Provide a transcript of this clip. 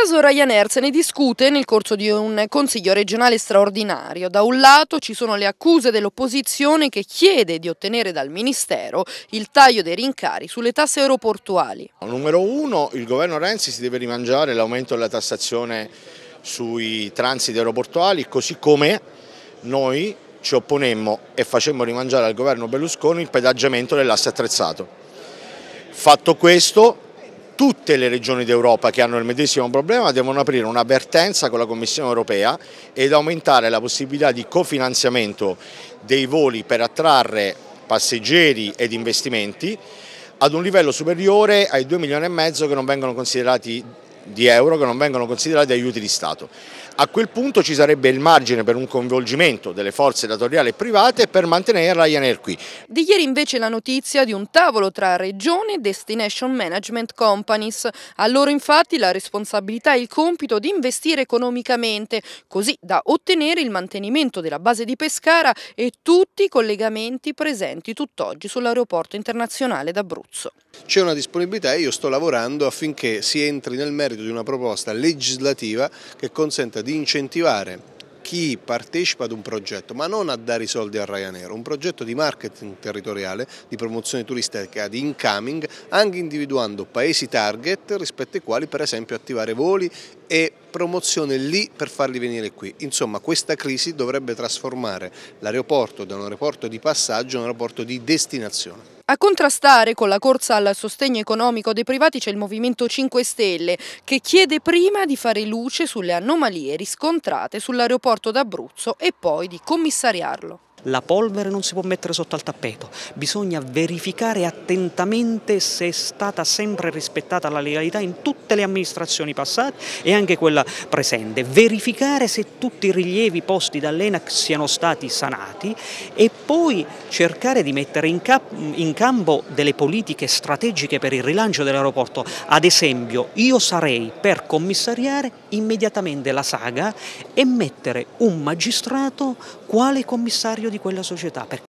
caso Ryanair se ne discute nel corso di un consiglio regionale straordinario. Da un lato ci sono le accuse dell'opposizione che chiede di ottenere dal Ministero il taglio dei rincari sulle tasse aeroportuali. Numero uno, il governo Renzi si deve rimangiare l'aumento della tassazione sui transiti aeroportuali, così come noi ci opponemmo e facemmo rimangiare al governo Berlusconi il pedaggiamento dell'asse attrezzato. Fatto questo, tutte le regioni d'Europa che hanno il medesimo problema devono aprire un'avvertenza con la Commissione europea ed aumentare la possibilità di cofinanziamento dei voli per attrarre passeggeri ed investimenti ad un livello superiore ai 2 milioni e mezzo che non vengono considerati di euro che non vengono considerati aiuti di Stato. A quel punto ci sarebbe il margine per un coinvolgimento delle forze datoriali e private per mantenere Ryanair qui. Di ieri invece la notizia di un tavolo tra regione e destination management companies. A loro infatti la responsabilità e il compito di investire economicamente, così da ottenere il mantenimento della base di Pescara e tutti i collegamenti presenti tutt'oggi sull'aeroporto internazionale d'Abruzzo. C'è una disponibilità e io sto lavorando affinché si entri nel merito merito di una proposta legislativa che consenta di incentivare chi partecipa ad un progetto, ma non a dare i soldi a Ryanair, un progetto di marketing territoriale, di promozione turistica, di incoming, anche individuando paesi target rispetto ai quali per esempio attivare voli e promozione lì per farli venire qui. Insomma questa crisi dovrebbe trasformare l'aeroporto da un aeroporto di passaggio a un aeroporto di destinazione. A contrastare con la corsa al sostegno economico dei privati c'è il Movimento 5 Stelle che chiede prima di fare luce sulle anomalie riscontrate sull'aeroporto d'Abruzzo e poi di commissariarlo. La polvere non si può mettere sotto al tappeto, bisogna verificare attentamente se è stata sempre rispettata la legalità in tutte le amministrazioni passate e anche quella presente, verificare se tutti i rilievi posti dall'ENAC siano stati sanati e poi cercare di mettere in, cap- in campo delle politiche strategiche per il rilancio dell'aeroporto. Ad esempio io sarei per commissariare immediatamente la saga e mettere un magistrato quale commissario di di quella società, perché